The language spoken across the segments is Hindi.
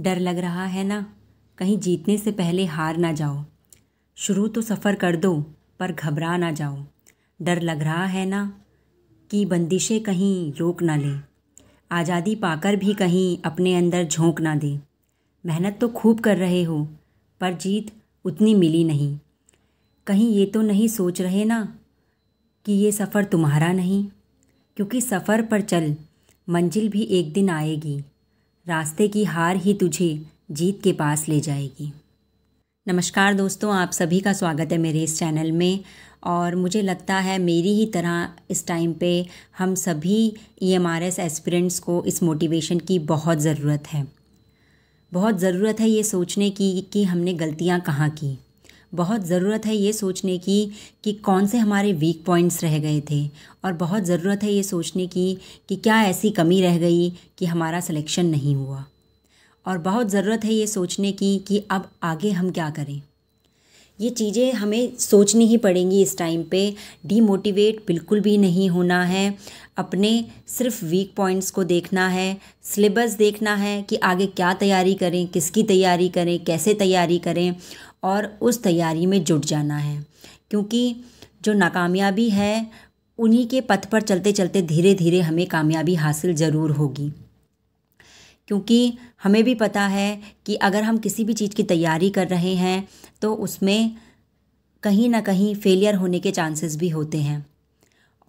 डर लग रहा है ना कहीं जीतने से पहले हार ना जाओ शुरू तो सफ़र कर दो पर घबरा ना जाओ डर लग रहा है ना कि बंदिशें कहीं रोक ना ले आज़ादी पाकर भी कहीं अपने अंदर झोंक ना दे मेहनत तो खूब कर रहे हो पर जीत उतनी मिली नहीं कहीं ये तो नहीं सोच रहे ना कि ये सफ़र तुम्हारा नहीं क्योंकि सफ़र पर चल मंजिल भी एक दिन आएगी रास्ते की हार ही तुझे जीत के पास ले जाएगी नमस्कार दोस्तों आप सभी का स्वागत है मेरे इस चैनल में और मुझे लगता है मेरी ही तरह इस टाइम पे हम सभी E M R S aspirants को इस मोटिवेशन की बहुत ज़रूरत है बहुत ज़रूरत है ये सोचने की कि हमने गलतियाँ कहाँ की बहुत ज़रूरत है ये सोचने की कि कौन से हमारे वीक पॉइंट्स रह गए थे और बहुत ज़रूरत है ये सोचने की कि क्या ऐसी कमी रह गई कि हमारा सिलेक्शन नहीं हुआ और बहुत ज़रूरत है ये सोचने की कि अब आगे हम क्या करें ये चीज़ें हमें सोचनी ही पड़ेंगी इस टाइम पे डीमोटिवेट बिल्कुल भी नहीं होना है अपने सिर्फ वीक पॉइंट्स को देखना है सिलेबस देखना है कि आगे क्या तैयारी करें किसकी तैयारी करें कैसे तैयारी करें और उस तैयारी में जुट जाना है क्योंकि जो नाकामयाबी है उन्हीं के पथ पर चलते चलते धीरे धीरे हमें कामयाबी हासिल ज़रूर होगी क्योंकि हमें भी पता है कि अगर हम किसी भी चीज़ की तैयारी कर रहे हैं तो उसमें कहीं ना कहीं फेलियर होने के चांसेस भी होते हैं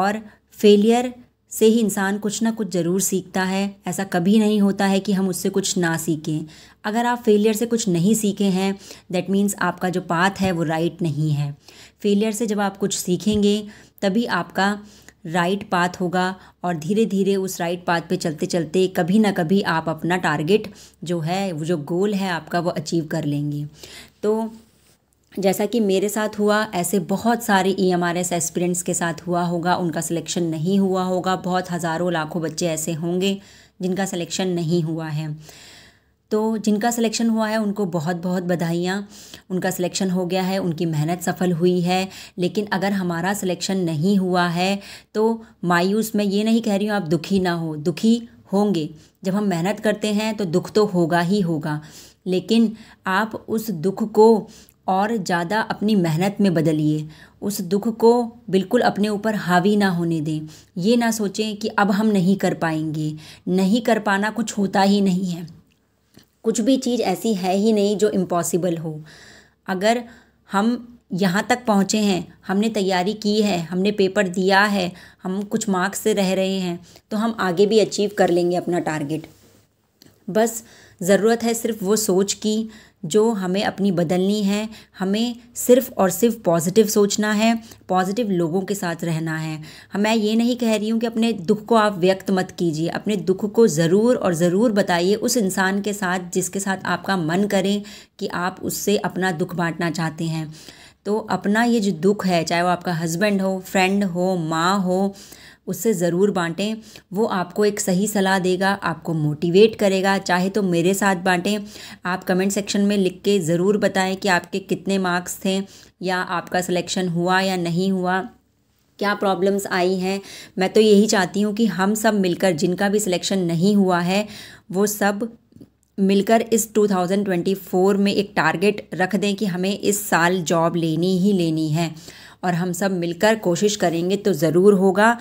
और फेलियर से ही इंसान कुछ ना कुछ ज़रूर सीखता है ऐसा कभी नहीं होता है कि हम उससे कुछ ना सीखें अगर आप फेलियर से कुछ नहीं सीखे हैं दैट मीन्स आपका जो पाथ है वो राइट नहीं है फेलियर से जब आप कुछ सीखेंगे तभी आपका राइट पाथ होगा और धीरे धीरे उस राइट पाथ पे चलते चलते कभी ना कभी आप अपना टारगेट जो है वो जो गोल है आपका वो अचीव कर लेंगे तो जैसा कि मेरे साथ हुआ ऐसे बहुत सारे E M R S aspirants के साथ हुआ होगा उनका सिलेक्शन नहीं हुआ होगा बहुत हज़ारों लाखों बच्चे ऐसे होंगे जिनका सिलेक्शन नहीं हुआ है तो जिनका सिलेक्शन हुआ है उनको बहुत बहुत बधाइयाँ उनका सिलेक्शन हो गया है उनकी मेहनत सफल हुई है लेकिन अगर हमारा सिलेक्शन नहीं हुआ है तो मायूस मैं ये नहीं कह रही हूँ आप दुखी ना हो दुखी होंगे जब हम मेहनत करते हैं तो दुख तो होगा ही होगा लेकिन आप उस दुख को और ज़्यादा अपनी मेहनत में बदलिए उस दुख को बिल्कुल अपने ऊपर हावी ना होने दें ये ना सोचें कि अब हम नहीं कर पाएंगे नहीं कर पाना कुछ होता ही नहीं है कुछ भी चीज़ ऐसी है ही नहीं जो इम्पॉसिबल हो अगर हम यहाँ तक पहुँचे हैं हमने तैयारी की है हमने पेपर दिया है हम कुछ मार्क्स से रह रहे हैं तो हम आगे भी अचीव कर लेंगे अपना टारगेट बस ज़रूरत है सिर्फ वो सोच की जो हमें अपनी बदलनी है हमें सिर्फ और सिर्फ पॉजिटिव सोचना है पॉजिटिव लोगों के साथ रहना है हाँ, मैं ये नहीं कह रही हूँ कि अपने दुख को आप व्यक्त मत कीजिए अपने दुख को ज़रूर और ज़रूर बताइए उस इंसान के साथ जिसके साथ आपका मन करे कि आप उससे अपना दुख बांटना चाहते हैं तो अपना ये जो दुख है चाहे वो आपका हस्बैंड हो फ्रेंड हो माँ हो उससे ज़रूर बांटें वो आपको एक सही सलाह देगा आपको मोटिवेट करेगा चाहे तो मेरे साथ बांटें आप कमेंट सेक्शन में लिख के ज़रूर बताएं कि आपके कितने मार्क्स थे या आपका सिलेक्शन हुआ या नहीं हुआ क्या प्रॉब्लम्स आई हैं मैं तो यही चाहती हूँ कि हम सब मिलकर जिनका भी सिलेक्शन नहीं हुआ है वो सब मिलकर इस 2024 में एक टारगेट रख दें कि हमें इस साल जॉब लेनी ही लेनी है और हम सब मिलकर कोशिश करेंगे तो ज़रूर होगा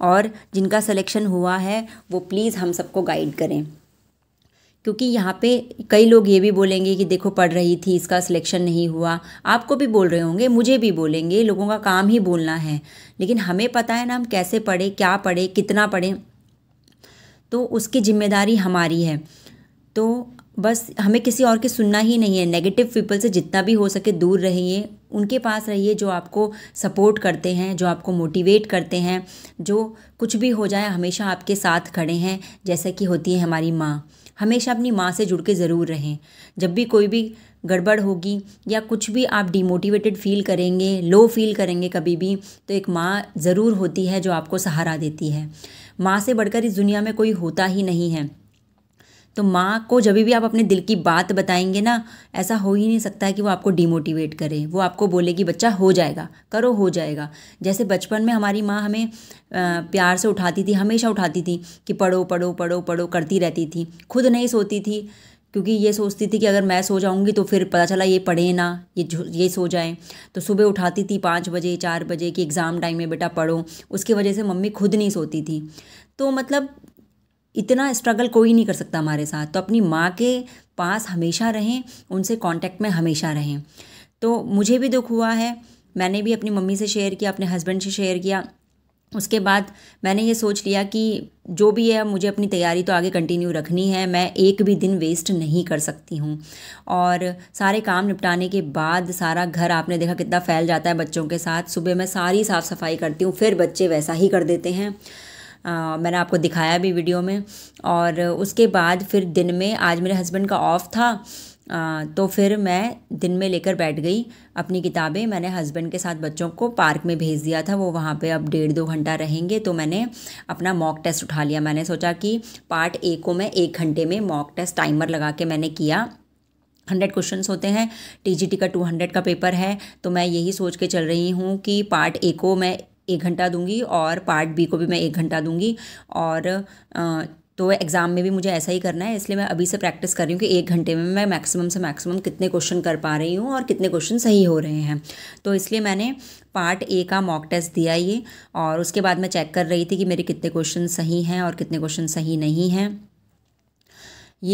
और जिनका सिलेक्शन हुआ है वो प्लीज़ हम सबको गाइड करें क्योंकि यहाँ पे कई लोग ये भी बोलेंगे कि देखो पढ़ रही थी इसका सिलेक्शन नहीं हुआ आपको भी बोल रहे होंगे मुझे भी बोलेंगे लोगों का काम ही बोलना है लेकिन हमें पता है ना हम कैसे पढ़े क्या पढ़े कितना पढ़े तो उसकी जिम्मेदारी हमारी है तो बस हमें किसी और के सुनना ही नहीं है नेगेटिव पीपल से जितना भी हो सके दूर रहिए उनके पास रहिए जो आपको सपोर्ट करते हैं जो आपको मोटिवेट करते हैं जो कुछ भी हो जाए हमेशा आपके साथ खड़े हैं जैसे कि होती है हमारी माँ हमेशा अपनी माँ से जुड़ के ज़रूर रहें जब भी कोई भी गड़बड़ होगी या कुछ भी आप डिमोटिवेटेड फील करेंगे लो फील करेंगे कभी भी तो एक माँ ज़रूर होती है जो आपको सहारा देती है माँ से बढ़कर इस दुनिया में कोई होता ही नहीं है तो माँ को जब भी आप अपने दिल की बात बताएंगे ना ऐसा हो ही नहीं सकता है कि वो आपको डिमोटिवेट करे वो आपको बोले कि बच्चा हो जाएगा करो हो जाएगा जैसे बचपन में हमारी माँ हमें प्यार से उठाती थी हमेशा उठाती थी कि पढ़ो पढ़ो पढ़ो पढ़ो करती रहती थी खुद नहीं सोती थी क्योंकि ये सोचती थी कि अगर मैं सो जाऊंगी तो फिर पता चला ये पढ़े ना ये ये सो जाए तो सुबह उठाती थी पाँच बजे चार बजे कि एग्ज़ाम टाइम में बेटा पढ़ो उसकी वजह से मम्मी खुद नहीं सोती थी तो मतलब इतना स्ट्रगल कोई नहीं कर सकता हमारे साथ तो अपनी माँ के पास हमेशा रहें उनसे कांटेक्ट में हमेशा रहें तो मुझे भी दुख हुआ है मैंने भी अपनी मम्मी से शेयर किया अपने हस्बैंड से शेयर किया उसके बाद मैंने ये सोच लिया कि जो भी है मुझे अपनी तैयारी तो आगे कंटिन्यू रखनी है मैं एक भी दिन वेस्ट नहीं कर सकती हूँ और सारे काम निपटाने के बाद सारा घर आपने देखा कितना फैल जाता है बच्चों के साथ सुबह मैं सारी साफ़ सफाई करती हूँ फिर बच्चे वैसा ही कर देते हैं आ, मैंने आपको दिखाया भी वीडियो में और उसके बाद फिर दिन में आज मेरे हस्बैंड का ऑफ़ था आ, तो फिर मैं दिन में लेकर बैठ गई अपनी किताबें मैंने हस्बैंड के साथ बच्चों को पार्क में भेज दिया था वो वहाँ पे अब डेढ़ दो घंटा रहेंगे तो मैंने अपना मॉक टेस्ट उठा लिया मैंने सोचा कि पार्ट ए को मैं एक घंटे में मॉक टेस्ट टाइमर लगा के मैंने किया हंड्रेड क्वेश्चंस होते हैं टी का टू हंड्रेड का पेपर है तो मैं यही सोच के चल रही हूँ कि पार्ट ए को मैं एक घंटा दूंगी और पार्ट बी को भी मैं एक घंटा दूंगी और तो एग्ज़ाम में भी मुझे ऐसा ही करना है इसलिए मैं अभी से प्रैक्टिस कर रही हूँ कि एक घंटे में मैं मैक्सिमम से मैक्सिमम कितने क्वेश्चन कर पा रही हूँ और कितने क्वेश्चन सही हो रहे हैं तो इसलिए मैंने पार्ट ए का मॉक टेस्ट दिया ये और उसके बाद मैं चेक कर रही थी कि मेरे कितने क्वेश्चन सही हैं और कितने क्वेश्चन सही नहीं हैं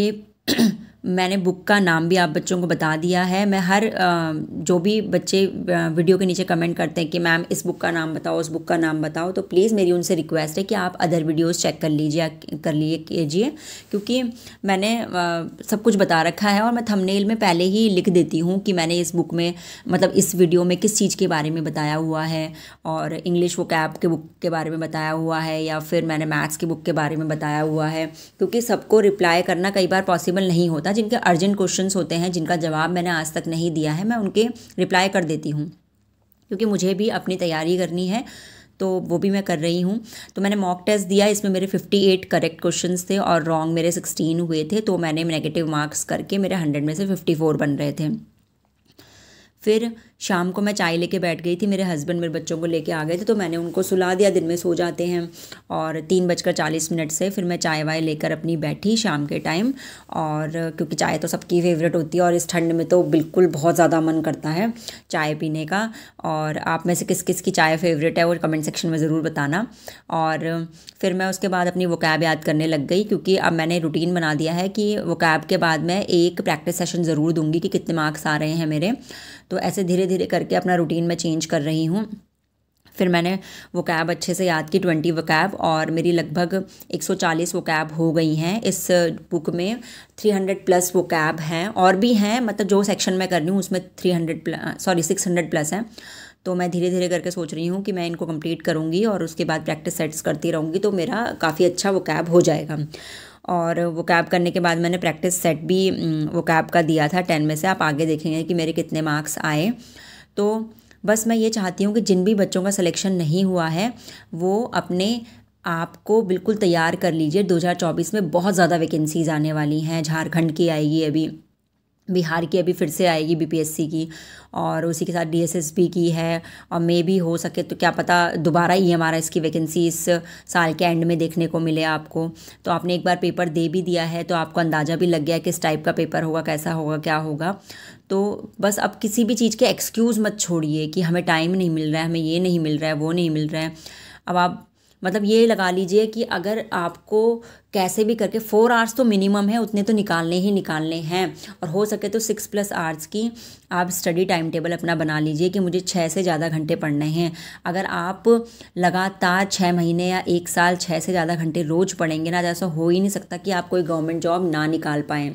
ये मैंने बुक का नाम भी आप बच्चों को बता दिया है मैं हर जो भी बच्चे वीडियो के नीचे कमेंट करते हैं कि मैम इस बुक का नाम बताओ उस बुक का नाम बताओ तो प्लीज़ मेरी उनसे रिक्वेस्ट है कि आप अदर वीडियोस चेक कर लीजिए कर लिए कीजिए क्योंकि मैंने सब कुछ बता रखा है और मैं थंबनेल में पहले ही लिख देती हूँ कि मैंने इस बुक में मतलब इस वीडियो में किस चीज़ के बारे में बताया हुआ है और इंग्लिश वो कैब के बुक के बारे में बताया हुआ है या फिर मैंने मैथ्स की बुक के बारे में बताया हुआ है क्योंकि सबको रिप्लाई करना कई बार पॉसिबल नहीं होता जिनके अर्जेंट क्वेश्चन होते हैं जिनका जवाब मैंने आज तक नहीं दिया है मैं उनके रिप्लाई कर देती हूँ क्योंकि मुझे भी अपनी तैयारी करनी है तो वो भी मैं कर रही हूँ तो मैंने मॉक टेस्ट दिया इसमें मेरे 58 करेक्ट क्वेश्चंस थे और रॉन्ग मेरे 16 हुए थे तो मैंने नेगेटिव मार्क्स करके मेरे 100 में से 54 बन रहे थे फिर शाम को मैं चाय लेके बैठ गई थी मेरे हस्बैंड मेरे बच्चों को लेके आ गए थे तो मैंने उनको सुला दिया दिन में सो जाते हैं और तीन बजकर चालीस मिनट से फिर मैं चाय वाय लेकर अपनी बैठी शाम के टाइम और क्योंकि चाय तो सबकी फेवरेट होती है और इस ठंड में तो बिल्कुल बहुत ज़्यादा मन करता है चाय पीने का और आप में से किस किस की चाय फेवरेट है वो कमेंट सेक्शन में ज़रूर बताना और फिर मैं उसके बाद अपनी वक़ैब याद करने लग गई क्योंकि अब मैंने रूटीन बना दिया है कि वकैब के बाद मैं एक प्रैक्टिस सेशन ज़रूर दूंगी कि कितने मार्क्स आ रहे हैं मेरे तो तो ऐसे धीरे धीरे करके अपना रूटीन मैं चेंज कर रही हूँ फिर मैंने वो कैब अच्छे से याद की ट्वेंटी वो कैब और मेरी लगभग एक सौ चालीस वो कैब हो गई हैं इस बुक में थ्री हंड्रेड प्लस वो कैब हैं और भी हैं मतलब जो सेक्शन मैं कर रही हूँ उसमें three plus sorry six hundred plus हैं तो मैं धीरे धीरे करके सोच रही हूँ कि मैं इनको कंप्लीट करूँगी और उसके बाद प्रैक्टिस सेट्स करती रहूँगी तो मेरा काफ़ी अच्छा वो कैब हो जाएगा और वो कैब करने के बाद मैंने प्रैक्टिस सेट भी वो कैब का दिया था टेन में से आप आगे देखेंगे कि मेरे कितने मार्क्स आए तो बस मैं ये चाहती हूँ कि जिन भी बच्चों का सिलेक्शन नहीं हुआ है वो अपने आप को बिल्कुल तैयार कर लीजिए 2024 में बहुत ज़्यादा वैकेंसीज़ आने वाली हैं झारखंड की आएगी अभी बिहार की अभी फिर से आएगी बीपीएससी की और उसी के साथ डीएसएसबी की है और मे भी हो सके तो क्या पता दोबारा ई एम आर एस की वैकेंसी इस साल के एंड में देखने को मिले आपको तो आपने एक बार पेपर दे भी दिया है तो आपको अंदाज़ा भी लग गया किस टाइप का पेपर होगा कैसा होगा क्या होगा तो बस अब किसी भी चीज़ के एक्सक्यूज़ मत छोड़िए कि हमें टाइम नहीं मिल रहा है हमें ये नहीं मिल रहा है वो नहीं मिल रहा है अब आप मतलब ये लगा लीजिए कि अगर आपको कैसे भी करके फोर आवर्स तो मिनिमम है उतने तो निकालने ही निकालने हैं और हो सके तो सिक्स प्लस आवर्स की आप स्टडी टाइम टेबल अपना बना लीजिए कि मुझे छः से ज़्यादा घंटे पढ़ने हैं अगर आप लगातार छः महीने या एक साल छः से ज़्यादा घंटे रोज़ पढ़ेंगे ना तो ऐसा हो ही नहीं सकता कि आप कोई गवर्नमेंट जॉब ना निकाल पाएँ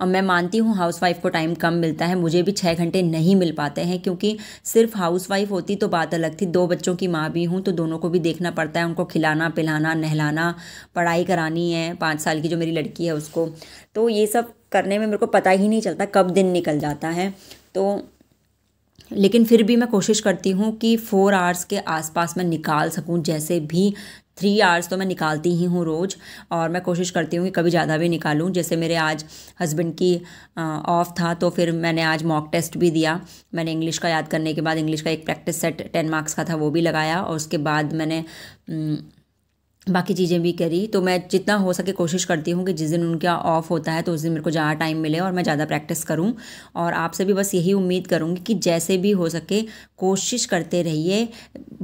अब मैं मानती हूँ हाउसवाइफ को टाइम कम मिलता है मुझे भी छः घंटे नहीं मिल पाते हैं क्योंकि सिर्फ हाउसवाइफ होती तो बात अलग थी दो बच्चों की माँ भी हूँ तो दोनों को भी देखना पड़ता है उनको खिलाना पिलाना नहलाना पढ़ाई करानी है पाँच साल की जो मेरी लड़की है उसको तो ये सब करने में मेरे को पता ही नहीं चलता कब दिन निकल जाता है तो लेकिन फिर भी मैं कोशिश करती हूँ कि फ़ोर आवर्स के आसपास मैं निकाल सकूँ जैसे भी थ्री आवर्स तो मैं निकालती ही हूँ रोज़ और मैं कोशिश करती हूँ कि कभी ज़्यादा भी निकालूँ जैसे मेरे आज हस्बैंड की ऑफ़ था तो फिर मैंने आज मॉक टेस्ट भी दिया मैंने इंग्लिश का याद करने के बाद इंग्लिश का एक प्रैक्टिस सेट टेन मार्क्स का था वो भी लगाया और उसके बाद मैंने बाकी चीज़ें भी करी तो मैं जितना हो सके कोशिश करती हूँ कि जिस दिन उनका ऑफ होता है तो उस दिन मेरे को ज़्यादा टाइम मिले और मैं ज़्यादा प्रैक्टिस करूँ और आपसे भी बस यही उम्मीद करूँगी कि जैसे भी हो सके कोशिश करते रहिए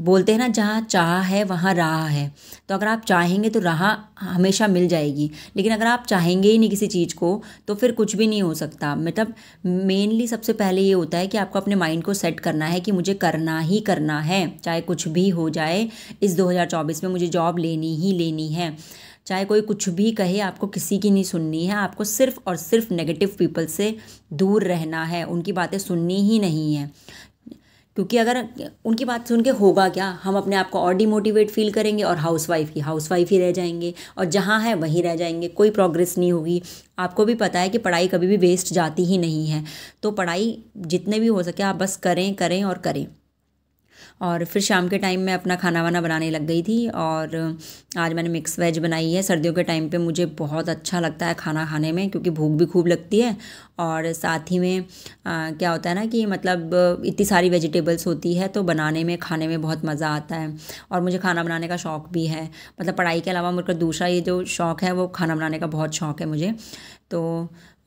बोलते हैं ना जहाँ चाह है वहाँ राह है तो अगर आप चाहेंगे तो राह हमेशा मिल जाएगी लेकिन अगर आप चाहेंगे ही नहीं किसी चीज़ को तो फिर कुछ भी नहीं हो सकता मतलब मेनली सबसे पहले ये होता है कि आपको अपने माइंड को सेट करना है कि मुझे करना ही करना है चाहे कुछ भी हो जाए इस 2024 में मुझे जॉब लेनी लेनी ही लेनी है चाहे कोई कुछ भी कहे आपको किसी की नहीं सुननी है आपको सिर्फ और सिर्फ नेगेटिव पीपल से दूर रहना है उनकी बातें सुननी ही नहीं है क्योंकि अगर उनकी बात सुन के होगा क्या हम अपने आप को और डिमोटिवेट फील करेंगे और हाउस वाइफ ही हाउस वाइफ ही रह जाएंगे और जहाँ है वहीं रह जाएंगे कोई प्रोग्रेस नहीं होगी आपको भी पता है कि पढ़ाई कभी भी वेस्ट जाती ही नहीं है तो पढ़ाई जितने भी हो सके आप बस करें करें और करें और फिर शाम के टाइम मैं अपना खाना वाना बनाने लग गई थी और आज मैंने मिक्स वेज बनाई है सर्दियों के टाइम पे मुझे बहुत अच्छा लगता है खाना खाने में क्योंकि भूख भी खूब लगती है और साथ ही में आ, क्या होता है ना कि मतलब इतनी सारी वेजिटेबल्स होती है तो बनाने में खाने में बहुत मज़ा आता है और मुझे खाना बनाने का शौक़ भी है मतलब पढ़ाई के अलावा मुझे दूसरा ये जो शौक़ है वो खाना बनाने का बहुत शौक़ है मुझे तो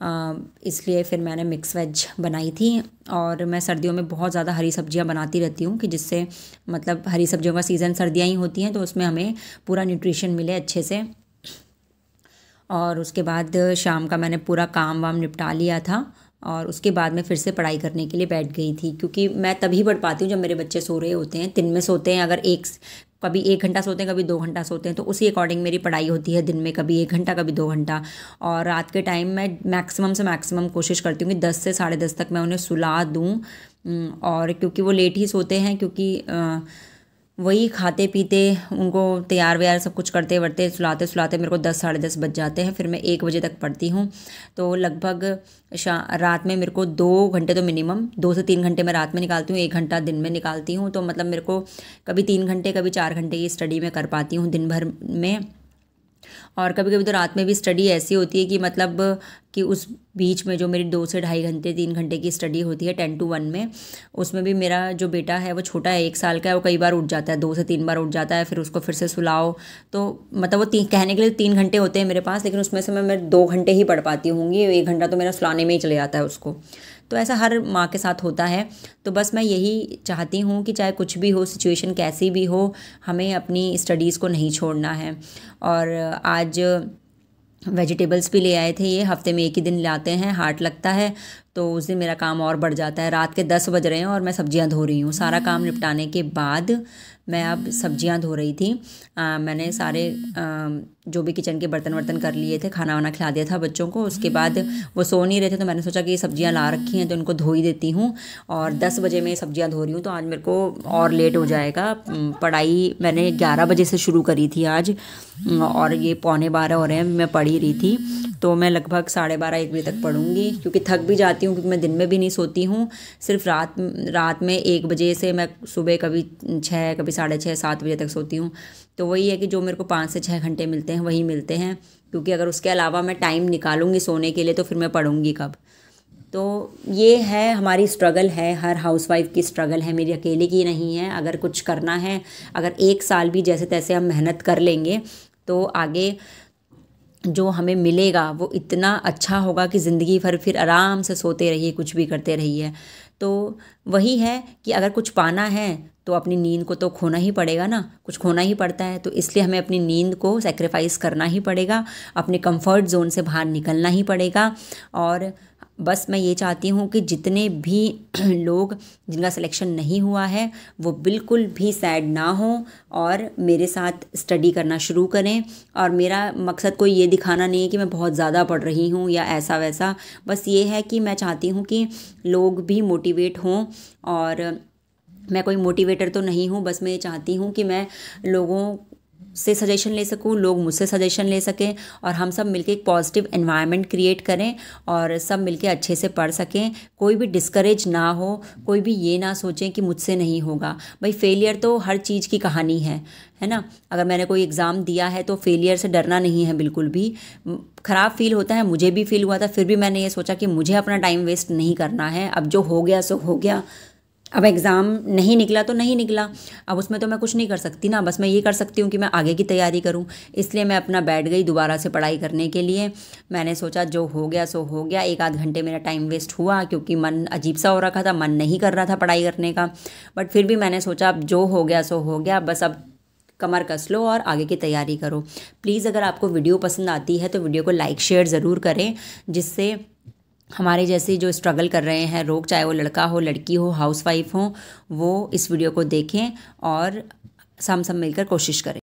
इसलिए फिर मैंने मिक्स वेज बनाई थी और मैं सर्दियों में बहुत ज़्यादा हरी सब्जियां बनाती रहती हूँ कि जिससे मतलब हरी सब्जियों का सीज़न सर्दियाँ ही होती हैं तो उसमें हमें पूरा न्यूट्रिशन मिले अच्छे से और उसके बाद शाम का मैंने पूरा काम वाम निपटा लिया था और उसके बाद मैं फिर से पढ़ाई करने के लिए बैठ गई थी क्योंकि मैं तभी पढ़ पाती हूँ जब मेरे बच्चे सो रहे होते हैं दिन में सोते हैं अगर एक कभी एक घंटा सोते हैं कभी दो घंटा सोते हैं तो उसी अकॉर्डिंग मेरी पढ़ाई होती है दिन में कभी एक घंटा कभी दो घंटा और रात के टाइम मैं मैक्सिमम से मैक्सिमम कोशिश करती हूँ कि दस से साढ़े दस तक मैं उन्हें सुला दूँ और क्योंकि वो लेट ही सोते हैं क्योंकि आ, वही खाते पीते उनको तैयार व्यार सब कुछ करते वरते सुलाते सुलाते मेरे को दस साढ़े दस बज जाते हैं फिर मैं एक बजे तक पढ़ती हूँ तो लगभग रात में मेरे को दो घंटे तो मिनिमम दो से तीन घंटे मैं रात में निकालती हूँ एक घंटा दिन में निकालती हूँ तो मतलब मेरे को कभी तीन घंटे कभी चार घंटे की स्टडी में कर पाती हूँ दिन भर में और कभी कभी तो रात में भी स्टडी ऐसी होती है कि मतलब कि उस बीच में जो मेरी दो से ढाई घंटे तीन घंटे की स्टडी होती है टेन टू वन में उसमें भी मेरा जो बेटा है वो छोटा है एक साल का है वो कई बार उठ जाता है दो से तीन बार उठ जाता है फिर उसको फिर से सुलाओ तो मतलब वो तीन कहने के लिए तीन घंटे होते हैं मेरे पास लेकिन उसमें से मैं मैं दो घंटे ही पढ़ पाती हूँगी एक घंटा तो मेरा सुलाने में ही चले जाता है उसको तो ऐसा हर माँ के साथ होता है तो बस मैं यही चाहती हूँ कि चाहे कुछ भी हो सिचुएशन कैसी भी हो हमें अपनी स्टडीज़ को नहीं छोड़ना है और आज वेजिटेबल्स भी ले आए थे ये हफ्ते में एक ही दिन लाते हैं हार्ट लगता है तो उस दिन मेरा काम और बढ़ जाता है रात के दस बज रहे हैं और मैं सब्जियां धो रही हूँ सारा काम हम्म। निपटाने के बाद मैं अब सब्जियां धो रही थी आ, मैंने सारे आ, जो भी किचन के बर्तन वर्तन कर लिए थे खाना वाना खिला दिया था बच्चों को उसके बाद वो सो नहीं रहे थे तो मैंने सोचा कि ये सब्जियां ला रखी हैं तो उनको धो ही देती हूँ और दस बजे मैं सब्जियां धो रही हूँ तो आज मेरे को और लेट हो जाएगा पढ़ाई मैंने ग्यारह बजे से शुरू करी थी आज और ये पौने बारह हो रहे हैं मैं पढ़ ही रही थी तो मैं लगभग साढ़े बारह एक बजे तक पढ़ूंगी क्योंकि थक भी जाती हूँ क्योंकि मैं दिन में भी नहीं सोती हूँ सिर्फ रात रात में एक बजे से मैं सुबह कभी छः कभी साढ़े छः सात बजे तक सोती हूँ तो वही है कि जो मेरे को पाँच से छः घंटे मिलते हैं वही मिलते हैं क्योंकि अगर उसके अलावा मैं टाइम निकालूंगी सोने के लिए तो फिर मैं पढ़ूँगी कब तो ये है हमारी स्ट्रगल है हर हाउसवाइफ की स्ट्रगल है मेरी अकेले की नहीं है अगर कुछ करना है अगर एक साल भी जैसे तैसे हम मेहनत कर लेंगे तो आगे जो हमें मिलेगा वो इतना अच्छा होगा कि ज़िंदगी भर फिर आराम से सोते रहिए कुछ भी करते रहिए तो वही है कि अगर कुछ पाना है तो अपनी नींद को तो खोना ही पड़ेगा ना कुछ खोना ही पड़ता है तो इसलिए हमें अपनी नींद को सेक्रीफाइस करना ही पड़ेगा अपने कंफर्ट जोन से बाहर निकलना ही पड़ेगा और बस मैं ये चाहती हूँ कि जितने भी लोग जिनका सिलेक्शन नहीं हुआ है वो बिल्कुल भी सैड ना हो और मेरे साथ स्टडी करना शुरू करें और मेरा मकसद कोई ये दिखाना नहीं है कि मैं बहुत ज़्यादा पढ़ रही हूँ या ऐसा वैसा बस ये है कि मैं चाहती हूँ कि लोग भी मोटिवेट हों और मैं कोई मोटिवेटर तो नहीं हूँ बस मैं ये चाहती हूँ कि मैं लोगों से सजेशन ले सकूं लोग मुझसे सजेशन ले सकें और हम सब मिलके एक पॉजिटिव एनवायरनमेंट क्रिएट करें और सब मिलके अच्छे से पढ़ सकें कोई भी डिस्करेज ना हो कोई भी ये ना सोचें कि मुझसे नहीं होगा भाई फेलियर तो हर चीज़ की कहानी है है ना अगर मैंने कोई एग्ज़ाम दिया है तो फेलियर से डरना नहीं है बिल्कुल भी ख़राब फील होता है मुझे भी फील हुआ था फिर भी मैंने ये सोचा कि मुझे अपना टाइम वेस्ट नहीं करना है अब जो हो गया सो हो गया अब एग्ज़ाम नहीं निकला तो नहीं निकला अब उसमें तो मैं कुछ नहीं कर सकती ना बस मैं ये कर सकती हूँ कि मैं आगे की तैयारी करूँ इसलिए मैं अपना बैठ गई दोबारा से पढ़ाई करने के लिए मैंने सोचा जो हो गया सो हो गया एक आध घंटे मेरा टाइम वेस्ट हुआ क्योंकि मन अजीब सा हो रखा था मन नहीं कर रहा था पढ़ाई करने का बट फिर भी मैंने सोचा अब जो हो गया सो हो गया बस अब कमर कस लो और आगे की तैयारी करो प्लीज़ अगर आपको वीडियो पसंद आती है तो वीडियो को लाइक शेयर ज़रूर करें जिससे हमारे जैसे जो स्ट्रगल कर रहे हैं लोग चाहे वो लड़का हो लड़की हो हाउसवाइफ हो वो इस वीडियो को देखें और हम सब मिलकर कोशिश करें